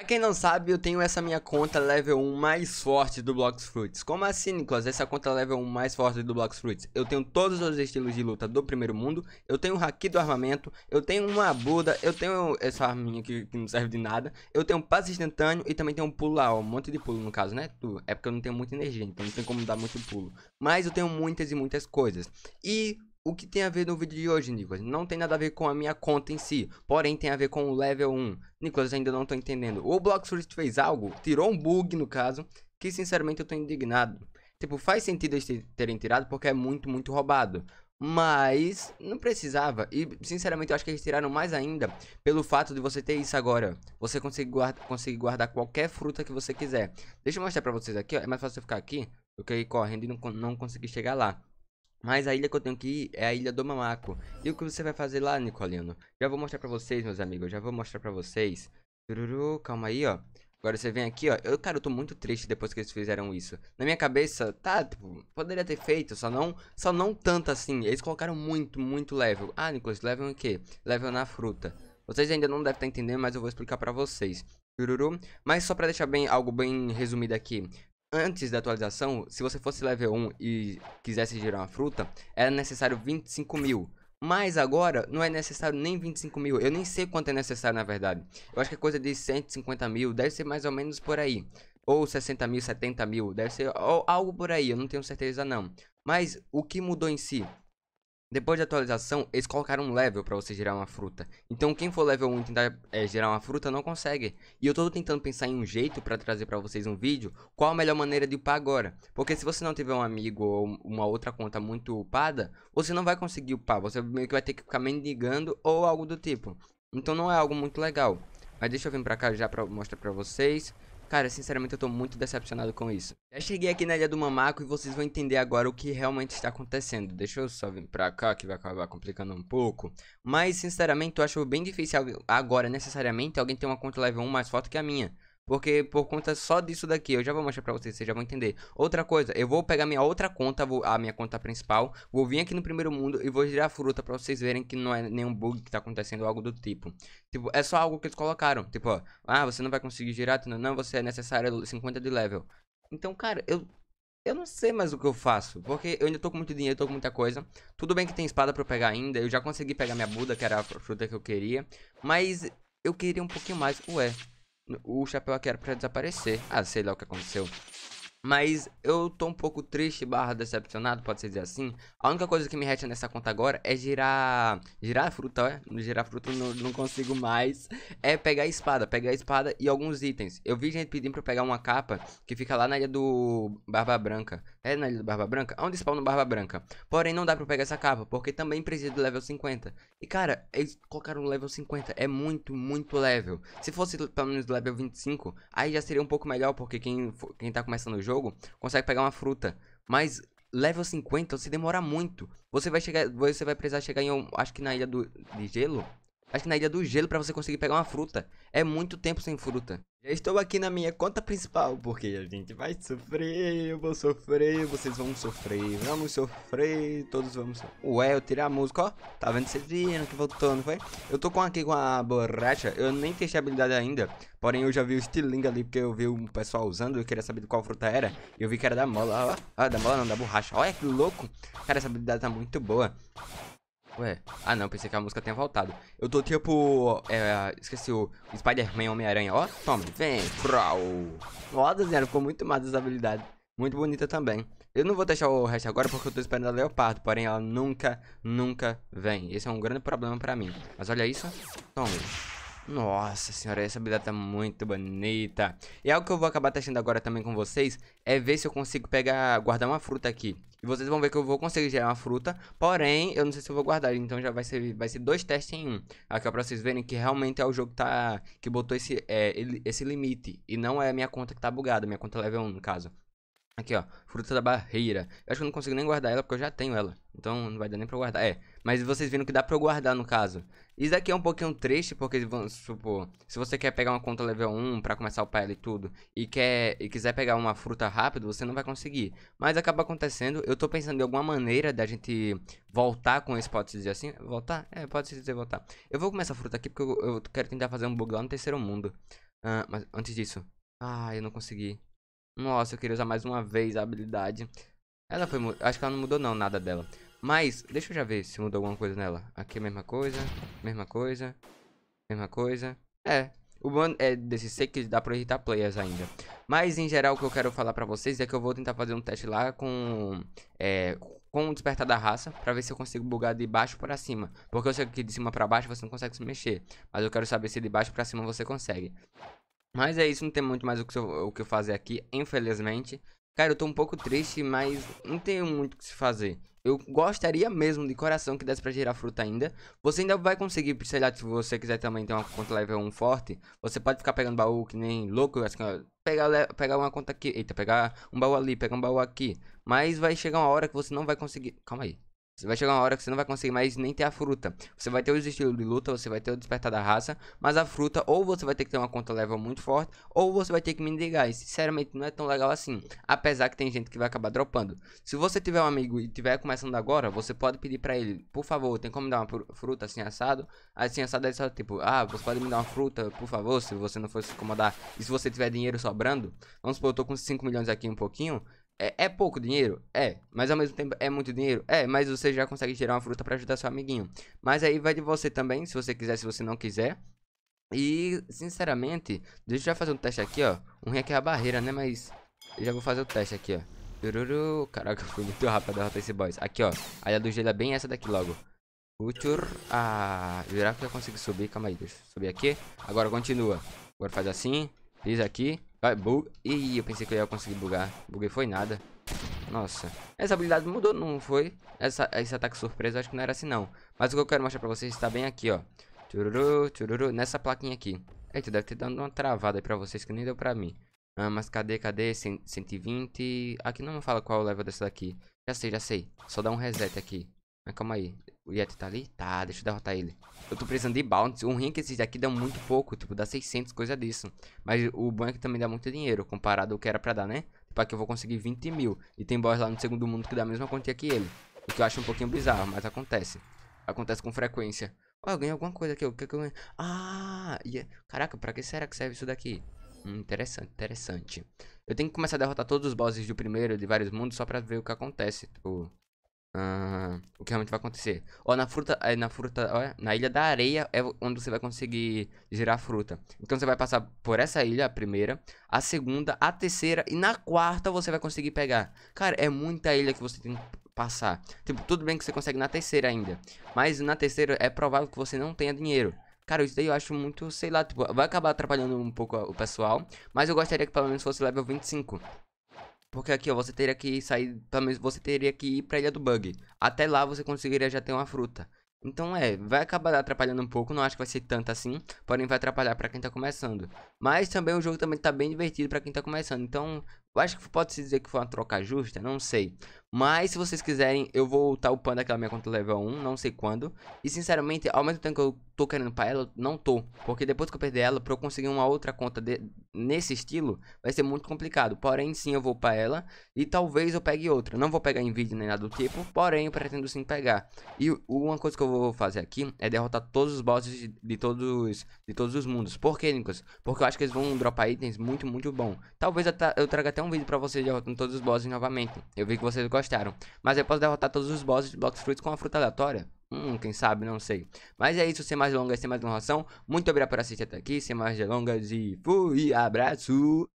Pra quem não sabe, eu tenho essa minha conta level 1 mais forte do Blox Fruits. Como assim, Nicolas? Essa conta level 1 mais forte do Blox Fruits? Eu tenho todos os estilos de luta do primeiro mundo, eu tenho o haki do armamento, eu tenho uma Buda, eu tenho essa arminha que, que não serve de nada, eu tenho um passe instantâneo e também tenho um pulo lá, ó, um monte de pulo no caso, né? É porque eu não tenho muita energia, então não tem como dar muito pulo. Mas eu tenho muitas e muitas coisas. E o que tem a ver no vídeo de hoje, Nicolas? Não tem nada a ver com a minha conta em si, porém tem a ver com o level 1. Nicolas, ainda não tô entendendo. O Block Surge fez algo, tirou um bug no caso, que sinceramente eu tô indignado. Tipo, faz sentido eles terem tirado porque é muito, muito roubado. Mas não precisava. E sinceramente eu acho que eles tiraram mais ainda pelo fato de você ter isso agora. Você conseguir guarda, guardar qualquer fruta que você quiser. Deixa eu mostrar pra vocês aqui, ó. É mais fácil você ficar aqui do que ir correndo e não, não conseguir chegar lá. Mas a ilha que eu tenho que ir é a ilha do Mamaco. E o que você vai fazer lá, Nicolino? Já vou mostrar pra vocês, meus amigos. Já vou mostrar pra vocês. Tururu, calma aí, ó. Agora você vem aqui, ó. Eu, cara, eu tô muito triste depois que eles fizeram isso. Na minha cabeça, tá, tipo, poderia ter feito, só não, só não tanto assim. Eles colocaram muito, muito level. Ah, Nicolas, level em quê? Level na fruta. Vocês ainda não devem estar entendendo, mas eu vou explicar pra vocês. Mas só pra deixar bem algo bem resumido aqui. Antes da atualização, se você fosse level 1 e quisesse gerar uma fruta, era necessário 25 mil. Mas agora não é necessário nem 25 mil. Eu nem sei quanto é necessário na verdade. Eu acho que é coisa de 150 mil. Deve ser mais ou menos por aí. Ou 60 mil, 70 mil. Deve ser algo por aí. Eu não tenho certeza não. Mas o que mudou em si? Depois da atualização, eles colocaram um level pra você gerar uma fruta. Então quem for level 1 e tentar é, gerar uma fruta não consegue. E eu tô tentando pensar em um jeito pra trazer pra vocês um vídeo, qual a melhor maneira de upar agora. Porque se você não tiver um amigo ou uma outra conta muito upada, você não vai conseguir upar. Você meio que vai ter que ficar mendigando ou algo do tipo. Então não é algo muito legal. Mas deixa eu vir pra cá já pra mostrar pra vocês. Cara, sinceramente eu tô muito decepcionado com isso. Já cheguei aqui na Ilha do Mamaco e vocês vão entender agora o que realmente está acontecendo. Deixa eu só vir pra cá que vai acabar complicando um pouco. Mas, sinceramente, eu acho bem difícil agora, necessariamente, alguém ter uma conta level 1 mais forte que a minha. Porque por conta só disso daqui, eu já vou mostrar pra vocês, vocês já vão entender. Outra coisa, eu vou pegar minha outra conta, vou, a minha conta principal, vou vir aqui no primeiro mundo e vou girar a fruta pra vocês verem que não é nenhum bug que tá acontecendo, algo do tipo. Tipo, é só algo que eles colocaram. Tipo, ó, ah, você não vai conseguir girar, não, não você é necessário 50 de level. Então, cara, eu, eu não sei mais o que eu faço, porque eu ainda tô com muito dinheiro, tô com muita coisa. Tudo bem que tem espada pra eu pegar ainda, eu já consegui pegar minha Buda, que era a fruta que eu queria. Mas eu queria um pouquinho mais. Ué, o chapéu aqui era pra desaparecer. Ah, sei lá o que aconteceu. Mas eu tô um pouco triste barra decepcionado, pode ser dizer assim. A única coisa que me reta nessa conta agora é girar... Girar a fruta, é? Girar a fruta não, não consigo mais. É pegar a espada, pegar a espada e alguns itens. Eu vi gente pedindo pra eu pegar uma capa que fica lá na ilha do Barba Branca é na né, Ilha do Barba Branca, onde é spawn o Barba Branca. Porém, não dá pra pegar essa capa, porque também precisa do level 50. E, cara, eles colocaram level 50. É muito, muito level. Se fosse, pelo menos, level 25, aí já seria um pouco melhor, porque quem, quem tá começando o jogo consegue pegar uma fruta. Mas... Level 50, você demora muito. Você vai chegar, você vai precisar chegar em, acho que na ilha do, de gelo, Acho que na Ilha do Gelo pra você conseguir pegar uma fruta. É muito tempo sem fruta. Já estou aqui na minha conta principal, porque a gente vai sofrer, eu vou sofrer, vocês vão sofrer, vamos sofrer, todos vamos sofrer. Ué, eu tirei a música, ó. Tá vendo? Vocês viram que voltou, não foi? Eu tô com aqui com a borracha, eu nem testei a habilidade ainda, porém eu já vi o stiling ali, porque eu vi um pessoal usando, eu queria saber de qual fruta era, e eu vi que era da mola, ó. Ah, da mola não, da borracha. Olha que louco. Cara, essa habilidade tá muito boa. Ué, ah não, pensei que a música tinha voltado. Eu tô tipo, é, esqueci o Spider-Man Homem-Aranha. Ó, toma, vem, prau. Ó, desenho, ficou muito massa essa habilidade. Muito bonita também. Eu não vou deixar o resto agora porque eu tô esperando a Leopardo, porém ela nunca, nunca vem. Esse é um grande problema pra mim. Mas olha isso, toma. Nossa senhora, essa habilidade tá muito bonita. E algo é que eu vou acabar testando agora também com vocês é ver se eu consigo pegar, guardar uma fruta aqui. E vocês vão ver que eu vou conseguir gerar uma fruta, porém, eu não sei se eu vou guardar, então já vai ser, vai ser dois testes em um. Aqui é pra vocês verem que realmente é o jogo que, tá, que botou esse, é, esse limite, e não é a minha conta que tá bugada, minha conta level 1 no caso. Aqui, ó, fruta da barreira. Eu acho que eu não consigo nem guardar ela, porque eu já tenho ela. Então não vai dar nem pra guardar. É, mas vocês viram que dá pra eu guardar, no caso. Isso daqui é um pouquinho triste, porque, vamos supor, se você quer pegar uma conta level 1 pra começar o pai e tudo, e, quer, e quiser pegar uma fruta rápido, você não vai conseguir. Mas acaba acontecendo, eu tô pensando em alguma maneira da gente voltar com esse, pode-se dizer assim? Voltar? É, pode-se dizer voltar. Eu vou comer essa fruta aqui, porque eu, eu quero tentar fazer um bug lá no terceiro mundo. Uh, mas antes disso... Ah, eu não consegui. Nossa, eu queria usar mais uma vez a habilidade. Ela foi... Acho que ela não mudou não, nada dela. Mas, deixa eu já ver se mudou alguma coisa nela. Aqui é a mesma coisa, mesma coisa, mesma coisa. É, o bom é desse sei que dá pra irritar players ainda. Mas, em geral, o que eu quero falar pra vocês é que eu vou tentar fazer um teste lá com... É, com o despertar da raça, pra ver se eu consigo bugar de baixo pra cima. Porque eu sei que de cima pra baixo você não consegue se mexer. Mas eu quero saber se de baixo pra cima você consegue. Mas é isso, não tem muito mais o que, eu, o que eu fazer aqui, infelizmente. Cara, eu tô um pouco triste, mas não tenho muito o que se fazer. Eu gostaria mesmo de coração que desse pra gerar fruta ainda. Você ainda vai conseguir, sei lá, se você quiser também ter uma conta level 1 forte. Você pode ficar pegando baú que nem louco. Assim, ó, pegar, pegar uma conta aqui. Eita, pegar um baú ali, pegar um baú aqui. Mas vai chegar uma hora que você não vai conseguir. Calma aí vai chegar uma hora que você não vai conseguir mais nem ter a fruta. Você vai ter os estilos de luta, você vai ter o despertar da raça, mas a fruta ou você vai ter que ter uma conta level muito forte, ou você vai ter que mendigar. E sinceramente não é tão legal assim, apesar que tem gente que vai acabar dropando. Se você tiver um amigo e tiver começando agora, você pode pedir para ele, por favor, tem como me dar uma fruta assim assado? Assim assado é só tipo, ah, você pode me dar uma fruta, por favor, se você não for se incomodar. E se você tiver dinheiro sobrando, vamos supor, eu tô com 5 milhões aqui um pouquinho, é, é, pouco dinheiro? É. Mas ao mesmo tempo é muito dinheiro? É. Mas você já consegue tirar uma fruta para ajudar seu amiguinho. Mas aí vai de você também, se você quiser, se você não quiser. E, sinceramente, deixa eu já fazer um teste aqui, ó. Um hack é a barreira, né? Mas eu já vou fazer o teste aqui, ó. Tururu. Caraca, foi muito rápido derrotar esse boss. Aqui, ó. A ilha do gelo é bem essa daqui logo. Future. Ah, virar que eu já consegui subir. Calma aí, deixa eu subir aqui. Agora continua. Agora faz assim. Fiz aqui. Vai, bug... Ih, eu pensei que eu ia conseguir bugar. Buguei foi nada. Nossa. Essa habilidade mudou, não foi? Essa, esse ataque surpresa, acho que não era assim, não. Mas o que eu quero mostrar pra vocês está bem aqui, ó. Tururu, tururu, nessa plaquinha aqui. Eita, deve ter dado uma travada aí pra vocês que nem deu pra mim. Ah, mas cadê, cadê? 120... Aqui não fala qual é o level dessa daqui. Já sei, já sei. Só dá um reset aqui. Mas calma aí. O Yeti tá ali? Tá, deixa eu derrotar ele. Eu tô precisando de bounties. Um ring esses daqui dão muito pouco. Tipo, dá 600, coisa disso. Mas o bom é que também dá muito dinheiro. Comparado ao que era pra dar, né? Tipo, aqui eu vou conseguir 20 mil. E tem boss lá no segundo mundo que dá a mesma quantia que ele. O que eu acho um pouquinho bizarro, mas acontece. Acontece com frequência. Ó, oh, eu ganhei alguma coisa aqui. O que, que eu ganhei? Ah! Yeah. É, caraca, pra que será que serve isso daqui? Hum, interessante, interessante. Eu tenho que começar a derrotar todos os bosses do primeiro, de vários mundos, só pra ver o que acontece. Tipo... Uh o que realmente vai acontecer. Ó, na fruta, eh, na fruta, ó, na ilha da areia é onde você vai conseguir gerar fruta. Então você vai passar por essa ilha, a primeira, a segunda, a terceira e na quarta você vai conseguir pegar. Cara, é muita ilha que você tem que passar. Tipo, tudo bem que você consegue na terceira ainda, mas na terceira é provável que você não tenha dinheiro. Cara, isso daí eu acho muito, sei lá, tipo, vai acabar atrapalhando um pouco o pessoal, mas eu gostaria que pelo menos fosse level 25. Porque aqui, ó, você teria que sair, pelo menos você teria que ir pra Ilha do Bug. Até lá você conseguiria já ter uma fruta. Então é, vai acabar atrapalhando um pouco, não acho que vai ser tanto assim, porém vai atrapalhar para quem tá começando. Mas também o jogo também tá bem divertido para quem tá começando, então acho que pode se dizer que foi uma troca justa, não sei. Mas se vocês quiserem, eu vou estar tá upando aquela minha conta level 1, não sei quando. E sinceramente, ao mesmo tempo que eu tô querendo para ela, não tô. Porque depois que eu perder ela, pra eu conseguir uma outra conta de... nesse estilo, vai ser muito complicado. Porém, sim, eu vou para ela e talvez eu pegue outra. Não vou pegar em vídeo nem nada do tipo, porém eu pretendo sim pegar. E uma coisa que eu vou fazer aqui é derrotar todos os bosses de, de todos, de todos os mundos. Por que, Nicolas? Porque eu acho que eles vão dropar itens muito, muito bom. Talvez eu, tra eu traga até um vídeo pra vocês derrotando todos os bosses novamente. Eu vi que vocês gostaram gostaram. Mas eu posso derrotar todos os bosses de Blox Fruits com uma fruta aleatória? Hum, quem sabe, não sei. Mas é isso, sem mais longas, sem mais enrolação. Muito obrigado por assistir até aqui, sem mais delongas e fui, abraço!